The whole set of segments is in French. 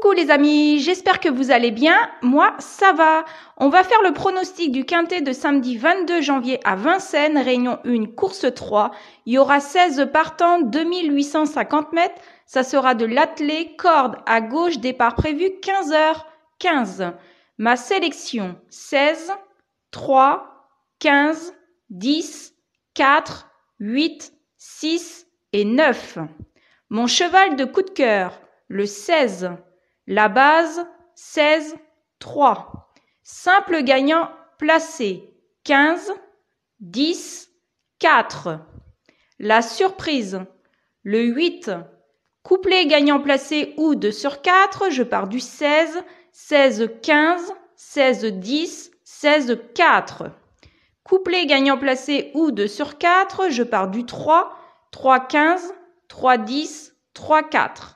Coucou les amis, j'espère que vous allez bien. Moi, ça va. On va faire le pronostic du quintet de samedi 22 janvier à Vincennes, Réunion 1, course 3. Il y aura 16 partants, 2850 mètres. Ça sera de l'attelé, corde à gauche, départ prévu 15h15. Ma sélection 16, 3, 15, 10, 4, 8, 6 et 9. Mon cheval de coup de cœur, le 16, la base, 16, 3. Simple gagnant placé, 15, 10, 4. La surprise, le 8. Couplet gagnant placé ou 2 sur 4, je pars du 16, 16, 15, 16, 10, 16, 4. Couplet gagnant placé ou 2 sur 4, je pars du 3, 3, 15, 3, 10, 3, 4.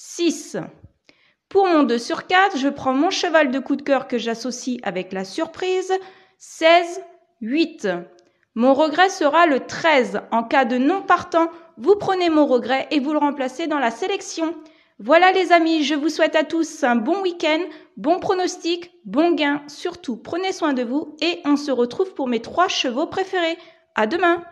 6. Pour mon 2 sur 4, je prends mon cheval de coup de cœur que j'associe avec la surprise, 16, 8. Mon regret sera le 13. En cas de non partant, vous prenez mon regret et vous le remplacez dans la sélection. Voilà les amis, je vous souhaite à tous un bon week-end, bon pronostic, bon gain. Surtout, prenez soin de vous et on se retrouve pour mes trois chevaux préférés. À demain!